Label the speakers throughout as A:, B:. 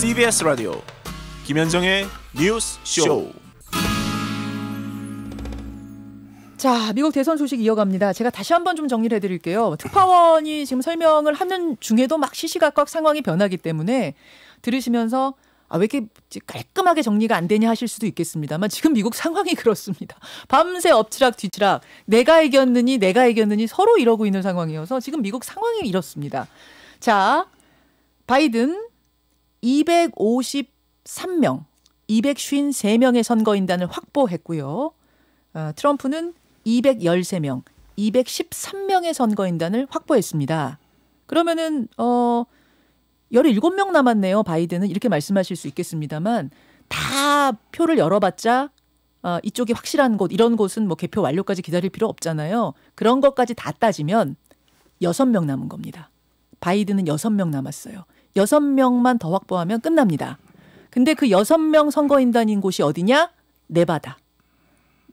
A: CBS 라디오 김현정의 뉴스 쇼.
B: 자, 미국 대선 소식 이어갑니다. 제가 다시 한번 좀 정리를 해드릴게요. 특파원이 지금 설명을 하는 중에도 막 시시각각 상황이 변하기 때문에 들으시면서 아, 왜 이렇게 깔끔하게 정리가 안 되냐 하실 수도 있겠습니다만 지금 미국 상황이 그렇습니다. 밤새 엎치락 뒤치락 내가 이겼느니 내가 이겼느니 서로 이러고 있는 상황이어서 지금 미국 상황이 이렇습니다. 자, 바이든 253명, 253명의 선거인단을 확보했고요. 어, 트럼프는 213명, 213명의 선거인단을 확보했습니다. 그러면은 어 17명 남았네요. 바이든은 이렇게 말씀하실 수 있겠습니다만 다 표를 열어봤자 어, 이쪽이 확실한 곳 이런 곳은 뭐 개표 완료까지 기다릴 필요 없잖아요. 그런 것까지 다 따지면 6명 남은 겁니다. 바이든은 6명 남았어요. 여섯 명만더 확보하면 끝납니다. 근데 그 여섯 명 선거인단인 곳이 어디냐? 네바다.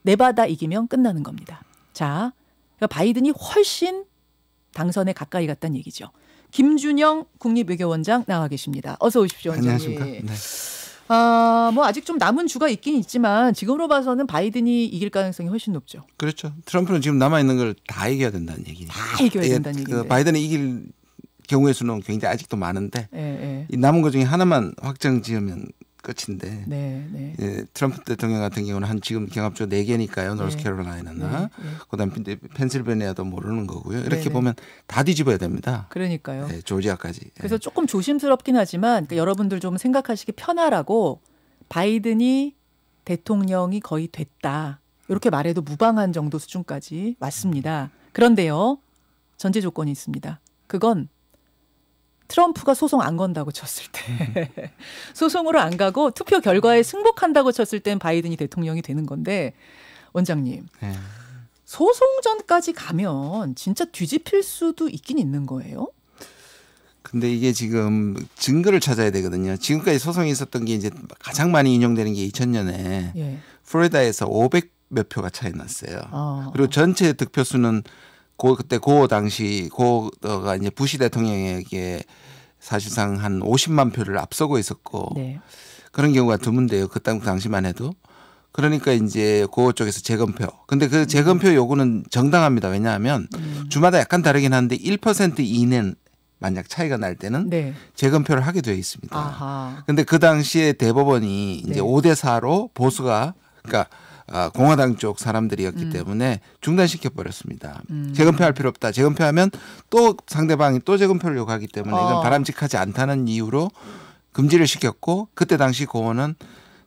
B: 네바다 이기면 끝나는 겁니다. 자, 그러니까 바이든이 훨씬 당선에 가까이 갔다는 얘기죠. 김준영 국립외교원장 나와 계십니다. 어서 오십시오. 안녕하십니까. 네. 아, 뭐 아직 좀 남은 주가 있긴 있지만 지금으로 봐서는 바이든이 이길 가능성이 훨씬 높죠.
A: 그렇죠. 트럼프는 지금 남아 있는 걸 다 이겨야 된다는 얘기니까.
B: 다 이겨야 예, 된다는 그 얘기인데. 그 바이든이
A: 이길 경우의 수는 굉장히 아직도 많은데 네, 네. 남은 것 중에 하나만 확정 지으면 끝인데
B: 네, 네.
A: 예, 트럼프 대통령 같은 경우는 한 지금 경합주 네 개니까요 노스캐롤라이나나 네. 네, 그다음 펜실베니아도 모르는 거고요 이렇게 보면 다 뒤집어야 됩니다. 그러니까요. 조지아까지. 예.
B: 그래서 조금 조심스럽긴 하지만 그러니까 여러분들 좀 생각하시기 편하라고 바이든이 대통령이 거의 됐다 이렇게 말해도 무방한 정도 수준까지 왔습니다. 그런데요 전제 조건이 있습니다. 그건 트럼프가 소송 안 건다고 쳤을 때 소송으로 안 가고 투표 결과에 승복한다고 쳤을 땐 바이든이 대통령이 되는 건데 원장님 네. 소송전까지 가면 진짜 뒤집힐 수도 있긴 있는 거예요.
A: 근데 이게 지금 증거를 찾아야 되거든요. 지금까지 소송이 있었던 게 이제 가장 많이 인용되는 게 2000년에 예. 플로리다에서 500몇 표가 차이 났어요. 아. 그리고 전체 득표수는 고 그때 고 당시 고가 이제 부시 대통령에게 사실상 한 50만 표를 앞서고 있었고 네. 그런 경우가 드문데요. 그 당시만 해도 그러니까 이제 고 쪽에서 재검표. 근데 그 재검표 요구는 정당합니다. 왜냐하면 음. 주마다 약간 다르긴 한데 1% 이내는 만약 차이가 날 때는 네. 재검표를 하게 되어 있습니다. 아하. 근데 그 당시에 대법원이 이제 네. 5대 4로 보수가 그러니까 아, 공화당 쪽 사람들이었기 음. 때문에 중단시켜 버렸습니다. 음. 재검표할 필요 없다. 재검표하면 또 상대방이 또 재검표를 요구하기 때문에 이건 어. 바람직하지 않다는 이유로 금지를 시켰고 그때 당시 고원은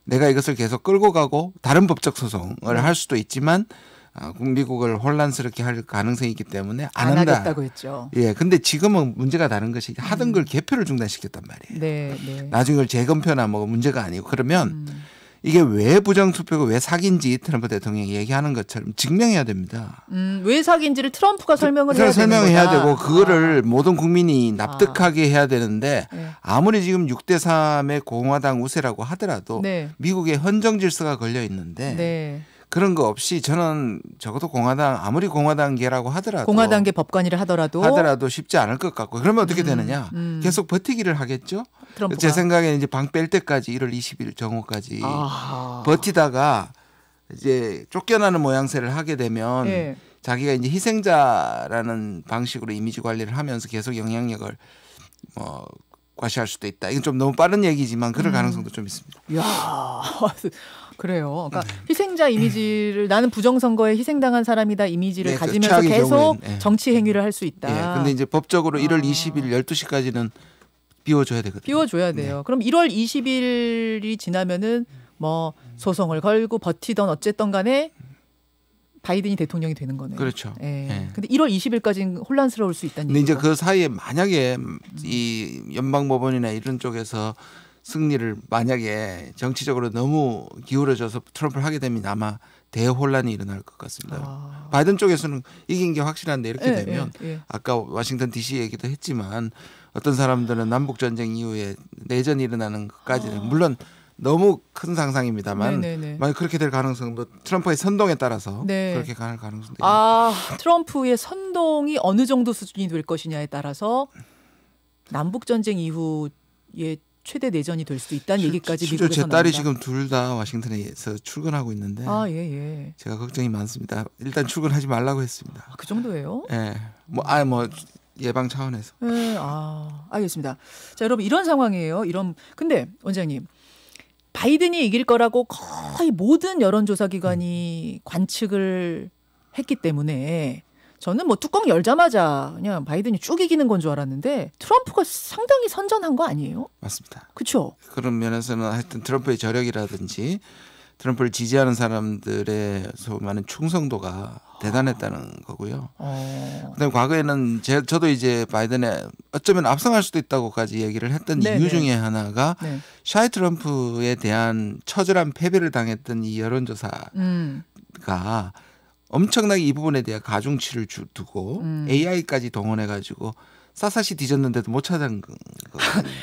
A: 내가 이것을 계속 끌고 가고 다른 법적 소송을 네. 할 수도 있지만 아, 미국을 혼란스럽게 할 가능성이 있기 때문에 안, 안 한다. 하겠다고 했죠. 예, 근데 지금은 문제가 다른 것이 하던 음. 걸 개표를 중단시켰단
B: 말이에요. 네, 네.
A: 나중에 재검표나 뭐 문제가 아니고 그러면 음. 이게 왜 부정투표고 왜 사기인지 트럼프 대통령이 얘기하는 것처럼 증명해야 됩니다.
B: 음, 왜 사기인지를 트럼프가 그 설명을 해야 설명해야 되고
A: 그거를 아. 모든 국민이 아. 납득하게 해야 되는데 네. 아무리 지금 6대 3의 공화당 우세라고 하더라도 네. 미국의 헌정 질서가 걸려 있는데 네. 그런 거 없이 저는 적어도 공화당 아무리 공화당계라고 하더라도 공화당계 법관이라 하더라도 하더라도 쉽지 않을 것 같고 그러면 어떻게 음, 되느냐 음. 계속 버티기를 하겠죠. 트럼프가. 제 생각에 는 이제 방 뺄 때까지 1월 20일 정오까지 아하. 버티다가 이제 쫓겨나는 모양새를 하게 되면 네. 자기가 이제 희생자라는 방식으로 이미지 관리를 하면서 계속 영향력을 뭐 과시할 수도 있다. 이건 좀 너무 빠른 얘기지만 그럴 음. 가능성도 좀 있습니다. 야 그래요. 그러니까 네.
B: 희생자 이미지를 나는 부정선거에 희생당한 사람이다 이미지를 네, 가지면서 계속 경우에는, 네. 예. 정치 행위를 할 수
A: 있다. 예, 근데 이제 법적으로 1월 아. 20일 12시까지는 비워줘야 되거든요.
B: 비워줘야 네. 돼요. 네. 그럼 1월 20일이 지나면은 뭐 소송을 걸고 버티던 어쨌던 간에 바이든이 대통령이 되는 거네요.
A: 그렇죠. 예. 네. 근데
B: 1월 20일까지는 혼란스러울 수 있다는 얘기죠. 근데 이제 그
A: 사이에 만약에 음, 음. 이 연방 법원이나 이런 쪽에서 승리를 만약에 정치적으로 너무 기울어져서 트럼프를 하게 되면 아마 대혼란이 일어날 것 같습니다. 아. 바이든 쪽에서는 이긴 게 확실한데 이렇게 예, 되면 예, 예. 아까 워싱턴 DC 얘기도 했지만 어떤 사람들은 남북 전쟁 이후에 내전이 일어나는 것까지는 아. 물론 너무 큰 상상입니다만 네네네. 네, 네. 만약 그렇게 될 가능성도 트럼프의 선동에 따라서 네. 그렇게 갈 가능성도
B: 아있습 트럼프의 선동이 어느 정도 수준이 될 것이냐에 따라서 남북 전쟁 이후에 최대 내전이 될 수 있다는 출, 얘기까지 미국에서 제 딸이 나온다. 지금
A: 둘다 와싱턴에서 출근하고 있는데 아, 예, 예. 제가 걱정이 많습니다. 일단 출근하지 말라고 했습니다. 아,
B: 그 정도예요?
A: 예. 뭐 아예 뭐 예방 차원에서.
B: 예. 아, 알겠습니다. 자, 여러분 이런 상황이에요. 이런 근데 원장님 바이든이 이길 거라고 거의 모든 여론조사 기관이 관측을 했기 때문에 저는 뭐 뚜껑 열자마자 그냥 바이든이 쭉 이기는 건 줄 알았는데 트럼프가 상당히 선전한 거 아니에요? 맞습니다. 그렇죠.
A: 그런 면에서는 하여튼 트럼프의 저력이라든지 트럼프를 지지하는 사람들의 소많은 충성도가 대단했다는 거고요. 어. 그다음 과거에는 제, 저도 이제 바이든에 어쩌면 압승할 수도 있다고까지 얘기를 했던 네네. 이유 네. 중에 하나가 네. 샤이 트럼프에 대한 처절한 패배를 당했던 이 여론조사가 음. 엄청나게 이 부분에 대한 가중치를 주, 두고 음. AI까지 동원해가지고 싸사시 뒤졌는데도 못 찾은 거.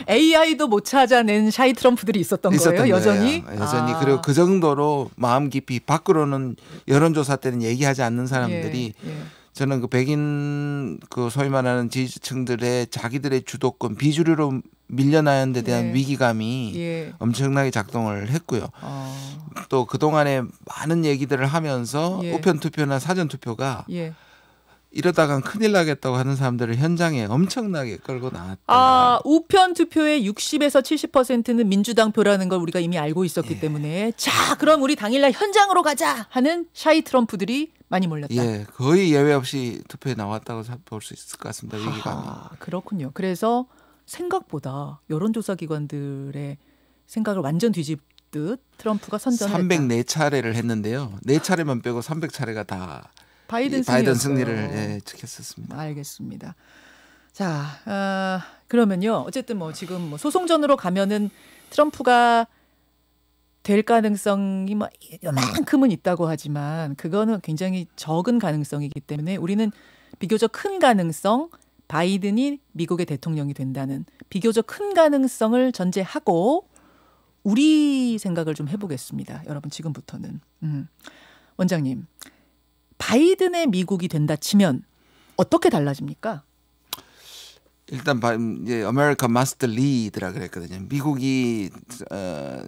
A: AI도 못 찾아낸
B: 샤이 트럼프들이 있었던, 있었던 거예요, 여전히. 예, 여전히 아. 그리고
A: 그 정도로 마음 깊이 밖으로는 여론조사 때는 얘기하지 않는 사람들이 예, 예. 저는 그 백인 그 소위 말하는 지지층들의 자기들의 주도권 비주류로 밀려나는 데 대한 네. 위기감이 예. 엄청나게 작동을 했고요. 어. 또 그동안에 많은 얘기들을 하면서 예. 우편투표나 사전투표가 예. 이러다간 큰일 나겠다고 하는 사람들을 현장에 엄청나게 끌고 나왔다.
B: 아, 우편 투표의 60에서 70%는 민주당 표라는 걸 우리가 이미 알고 있었기 예. 때문에 자, 그럼 우리 당일날 현장으로 가자 하는 샤이 트럼프들이 많이 몰렸다. 예,
A: 거의 예외 없이 투표에 나왔다고 볼 수 있을 것 같습니다. 위기감 아,
B: 그렇군요. 그래서 생각보다 여론조사 기관들의 생각을 완전 뒤집듯 트럼프가 선전했다.
A: 304차례를 했는데요. 4차례만 빼고 300차례가 다 바이든, 바이든 승리를 예, 지켰었습니다.
B: 알겠습니다. 자, 어, 그러면요. 어쨌든 뭐 지금 뭐 소송전으로 가면은 트럼프가 될 가능성이 뭐 이만큼은 있다고 하지만 그거는 굉장히 적은 가능성이기 때문에 우리는 비교적 큰 가능성 바이든이 미국의 대통령이 된다는 비교적 큰 가능성을 전제하고 우리 생각을 좀 해보겠습니다. 여러분 지금부터는 음. 원장님 바이든의 미국이 된다 치면 어떻게 달라집니까?
A: 일단 이제 아메리카 마스터 리드라 그랬거든요. 미국이 어,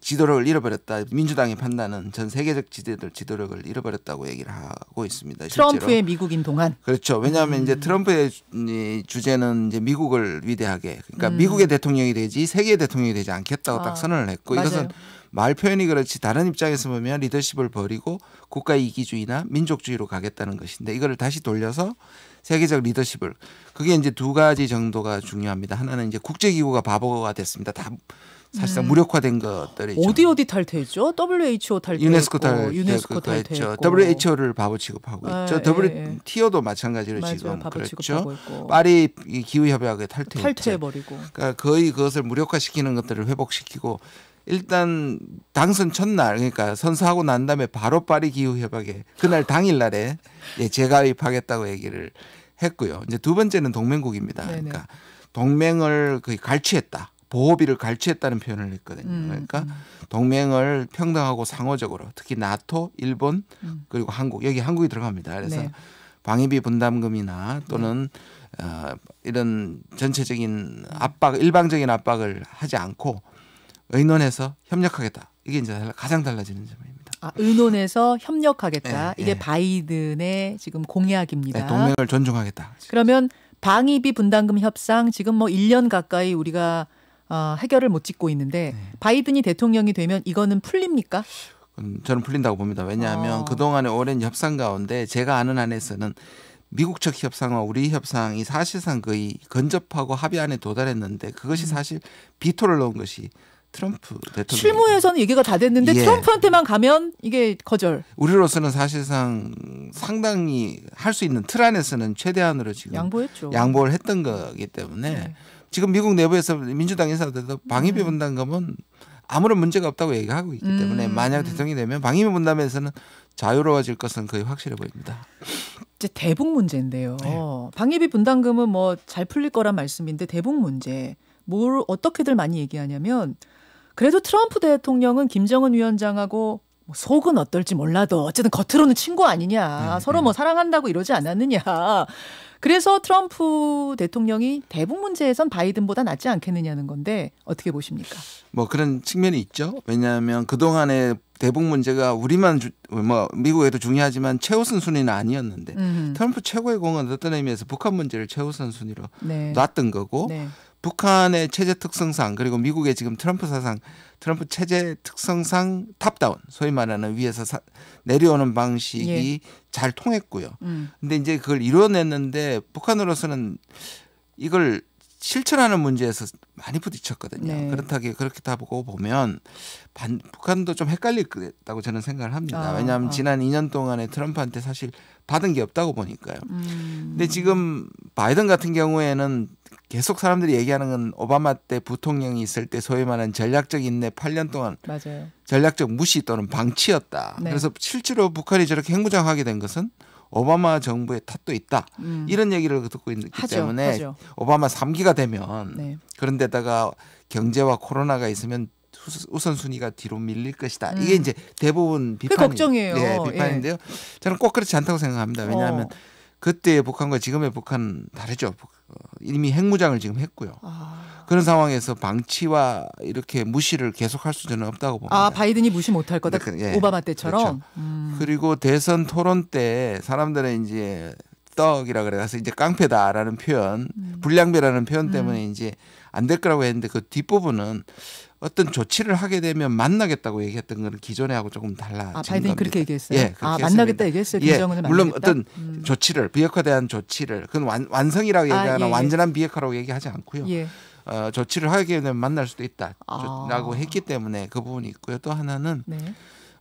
A: 지도력을 잃어버렸다. 민주당의 판단은 전 세계적 지도들 지도력을 잃어버렸다고 얘기를 하고 있습니다. 실제로. 트럼프의 미국인
B: 동안 그렇죠. 왜냐하면 음. 이제
A: 트럼프의 주제는 이제 미국을 위대하게 그러니까 음. 미국의 대통령이 되지 세계 의 대통령이 되지 않겠다고 아, 딱 선언을 했고 맞아요. 이것은 말 표현이 그렇지 다른 입장에서 보면 리더십을 버리고 국가 이기주의나 민족주의로 가겠다는 것인데 이거를 다시 돌려서 세계적 리더십을 그게 이제 두 가지 정도가 중요합니다. 하나는 이제 국제기구가 바보가 됐습니다. 다 사실상 음. 무력화된 것들이
B: 어디 어디 탈퇴죠? WHO 탈퇴, 유네스코 탈퇴, 유네스코 탈퇴 했죠. WHO를
A: 바보 취급하고 에, 예, 있죠. 예, WTO도 예. 마찬가지로 맞아요. 지금 그렇죠. 파리 기후 협약에 탈퇴, 탈퇴해 버리고. 그러니까 거의 그것을 무력화시키는 것들을 회복시키고 일단 당선 첫날 그러니까 선서하고 난 다음에 바로 파리 기후 협약에 그날 당일 날에 예, 재가입하겠다고 얘기를 했고요. 이제 두 번째는 동맹국입니다. 네네. 그러니까 동맹을 거의 갈취했다. 보호비를 갈취했다는 표현을 했거든요. 음, 그러니까 음. 동맹을 평등하고 상호적으로 특히 나토, 일본 음. 그리고 한국 여기 한국이 들어갑니다. 그래서 네. 방위비 분담금이나 또는 네. 어, 이런 전체적인 압박 일방적인 압박을 하지 않고 의논해서 협력하겠다. 이게 이제 가장 달라지는 점입니다.
B: 아, 의논해서 협력하겠다. 네, 네. 이게 네. 바이든의 지금 공약입니다. 네, 동맹을
A: 존중하겠다.
B: 그러면 방위비 분담금 협상 지금 뭐 1년 가까이 우리가 어, 해결을 못 짓고 있는데 네. 바이든이 대통령이 되면 이거는 풀립니까?
A: 음, 저는 풀린다고 봅니다. 왜냐하면 어. 그동안의 오랜 협상 가운데 제가 아는 안에서는 미국 측 협상과 우리 협상이 사실상 거의 근접하고 합의 안에 도달했는데 그것이 음. 사실 비토를 넣은 것이 트럼프 대통령
B: 실무에서는 얘기가 다 됐는데 예. 트럼프한테만 가면 이게 거절.
A: 우리로서는 사실상 상당히 할 수 있는 틀 안에서는 최대한으로 지금 양보했죠. 양보를 했던 거기 때문에 네. 지금 미국 내부에서 민주당 인사들도 방위비 네. 분담금은 아무런 문제가 없다고 얘기하고 있기 음. 때문에 만약 대통령이 되면 방위비 분담에서는 자유로워질 것은 거의 확실해 보입니다.
B: 이제 대북 문제인데요. 네. 방위비 분담금은 뭐 잘 풀릴 거란 말씀인데 대북 문제 뭘 어떻게들 많이 얘기하냐면 그래도 트럼프 대통령은 김정은 위원장하고 뭐 속은 어떨지 몰라도 어쨌든 겉으로는 친구 아니냐. 음, 음, 서로 뭐 사랑한다고 이러지 않았느냐. 그래서 트럼프 대통령이 대북 문제에선 바이든보다 낫지 않겠느냐는 건데 어떻게 보십니까?
A: 뭐 그런 측면이 있죠. 왜냐하면 그동안에 대북 문제가 우리만 주, 뭐 미국에도 중요하지만 최우선 순위는 아니었는데 음. 트럼프 최고의 공은 어떤 의미에서 북한 문제를 최우선 순위로 네. 놨던 거고 네. 북한의 체제 특성상 그리고 미국의 지금 트럼프 사상 트럼프 체제 특성상 탑다운 소위 말하는 위에서 사, 내려오는 방식이 예. 잘 통했고요. 음. 근데 이제 그걸 이뤄냈는데 북한으로서는 이걸 실천하는 문제에서 많이 부딪혔거든요. 네. 그렇다기 그렇게 다 보고 보면 반, 북한도 좀헷갈릴겠다고 저는 생각을 합니다. 아, 왜냐하면 아. 지난 2년 동안에 트럼프한테 사실 받은 게 없다고 보니까요. 음. 근데 지금 바이든 같은 경우에는 계속 사람들이 얘기하는 건 오바마 때 부통령이 있을 때 소위 말하는 전략적 인내 8년 동안 맞아요. 전략적 무시 또는 방치였다. 네. 그래서 실제로 북한이 저렇게 핵무장하게 된 것은 오바마 정부의 탓도 있다. 음. 이런 얘기를 듣고 있기 하죠, 때문에 하죠. 오바마 3기가 되면 네. 그런 데다가 경제와 코로나가 있으면 우선순위가 뒤로 밀릴 것이다. 음. 이게 이제 대부분 비판이, 그 걱정이에요. 네, 비판인데요. 예. 저는 꼭 그렇지 않다고 생각합니다. 왜냐하면 어. 그때의 북한과 지금의 북한 다르죠. 어, 이미 핵무장을 지금 했고요. 아. 그런 상황에서 방치와 이렇게 무시를 계속할 수는 없다고 봅니다. 아
B: 바이든이 무시 못할 거다. 네, 그, 예. 오바마 때처럼. 그렇죠.
A: 음. 그리고 대선 토론 때 사람들은 이제 떡이라 그래서 이제 깡패다라는 표현, 음. 불량배라는 표현 음. 때문에 음. 이제 안 될 거라고 했는데 그 뒷부분은 어떤 조치를 하게 되면 만나겠다고 얘기했던 거는 기존에하고 조금 달라. 아, 바이든이 겁니다. 그렇게 얘기했어요. 예, 아, 그렇게 아, 만나겠다 얘기했어요. 예, 물론 만나겠다? 어떤 음. 조치를 비핵화에 대한 조치를 그건 완, 성이라고 얘기하나 아, 예, 예, 완전한 비핵화라고 얘기하지 않고요. 예. 어, 조치를 하게 되면 만날 수도 있다라고 아. 했기 때문에 그 부분이 있고요. 또 하나는 네.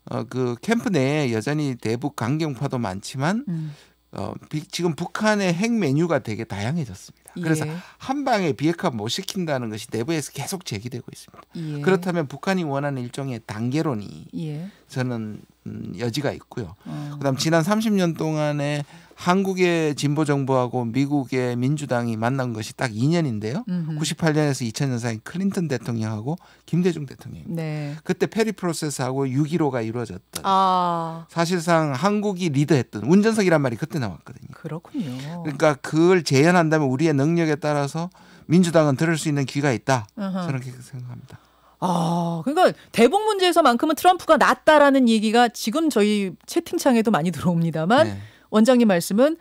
A: 어, 그 캠프 내에 여전히 대북 강경파도 많지만 음. 어, 비, 지금 북한의 핵 메뉴가 되게 다양해졌습니다. 그래서 예. 한 방에 비핵화 못 시킨다는 것이 내부에서 계속 제기되고 있습니다. 예. 그렇다면 북한이 원하는 일종의 단계론이 예. 저는 음, 여지가 있고요. 어. 그다음 지난 30년 동안에 한국의 진보 정부하고 미국의 민주당이 만난 것이 딱 2년인데요. 음흠. 98년에서 2000년 사이 클린턴 대통령하고 김대중 대통령. 네. 그때 페리 프로세스하고 6.15가 이루어졌던.
B: 아.
A: 사실상 한국이 리드했던 운전석이란 말이 그때 나왔거든요. 그렇군요. 그러니까 그걸 재현한다면 우리의 능력에 따라서 민주당은 들을 수 있는 귀가 있다. 음흠. 저는 그렇게 생각합니다.
B: 아, 그러니까 대북 문제에서만큼은 트럼프가 낫다라는 얘기가 지금 저희 채팅창에도 많이 들어옵니다만 네. 원장님 말씀은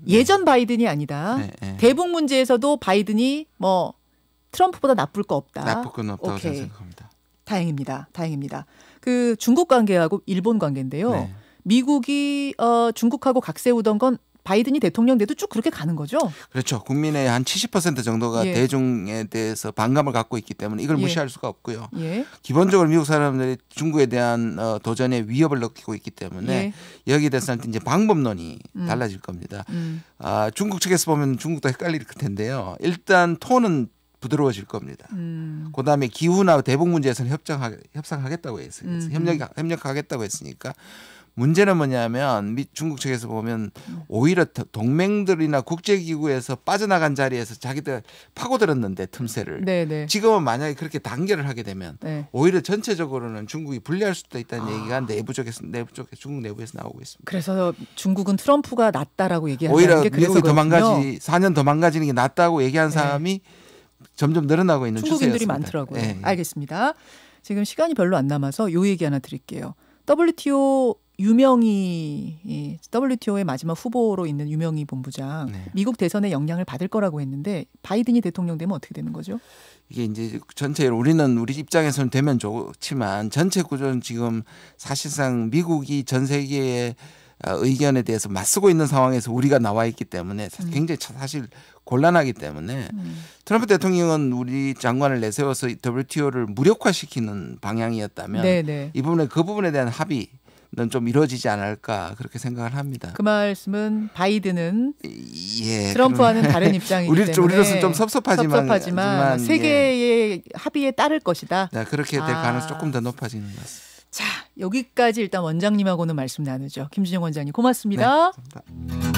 B: 네. 예전 바이든이 아니다. 네, 네. 대북 문제에서도 바이든이 뭐 트럼프보다 나쁠 거 없다. 나쁠
A: 건 없다고 오케이. 생각합니다.
B: 다행입니다. 다행입니다. 그 중국 관계하고 일본 관계인데요. 미국이 어, 중국하고 각세우던 건 바이든이 대통령 돼도 쭉 그렇게 가는 거죠.
A: 그렇죠. 국민의 한 70% 정도가 예. 대중에 대해서 반감을 갖고 있기 때문에 이걸 예. 무시할 예. 수가 없고요. 예. 기본적으로 미국 사람들이 중국에 대한 어, 도전에 위협을 느끼고 있기 때문에 예. 여기에 대해서는 이제 방법론이 음. 달라질 겁니다. 음. 아, 중국 측에서 보면 중국도 헷갈릴 텐데요. 일단 톤은 부드러워질 겁니다. 음. 그다음에 기후나 대북 문제에서는 협정 협상하겠다고 했으니까 음, 협력 음. 협력하겠다고 했으니까 문제는 뭐냐면 중국 측에서 보면 오히려 동맹들이나 국제기구에서 빠져나간 자리에서 자기들 파고들었는데 틈새를 네네. 네. 지금은 만약에 그렇게 단결을 하게 되면 네. 오히려 전체적으로는 중국이 불리할 수도 있다는 아. 얘기가 내부 쪽에서 내부 쪽에 중국 내부에서 나오고 있습니다.
B: 그래서 중국은 트럼프가 낫다라고 얘기하는 오히려 게 미국이 더 망가지
A: 4년 더 망가지는 게 낫다고 얘기한 네. 사람이 네. 점점 늘어나고 있는 중국인들이 추세였습니다. 많더라고요. 네, 네.
B: 알겠습니다. 지금 시간이 별로 안 남아서 요 얘기 하나 드릴게요. WTO 유명희 예, WTO의 마지막 후보로 있는 유명이 본부장 네. 미국 대선에 영향을 받을 거라고 했는데 바이든이 대통령 되면 어떻게 되는 거죠?
A: 이게 이제 전체 우리는 우리 입장에서는 되면 좋지만 전체 구조는 지금 사실상 미국이 전 세계에 아, 의견에 대해서 맞서고 있는 상황에서 우리가 나와 있기 때문에 음. 굉장히 사실 곤란하기 때문에 음. 트럼프 대통령은 우리 장관을 내세워서 WTO를 무력화시키는 방향이었다면 네네. 네. 이 부분에 그 부분에 대한 합의 는좀 이루어지지 않을까 그렇게 생각을 합니다.
B: 그 말씀은 바이든은
A: 예, 트럼프와는 다른 입장이기 우리, 때문에 우리로서는 좀 섭섭하지만, 섭섭하지만 하지만, 세계의
B: 예. 합의에 따를 것이다. 네, 그렇게 될 아. 가능성이 조금
A: 더 높아지는 것 같습니다. 자
B: 여기까지 일단 원장님하고는 말씀 나누죠. 김준영 원장님 고맙습니다. 네,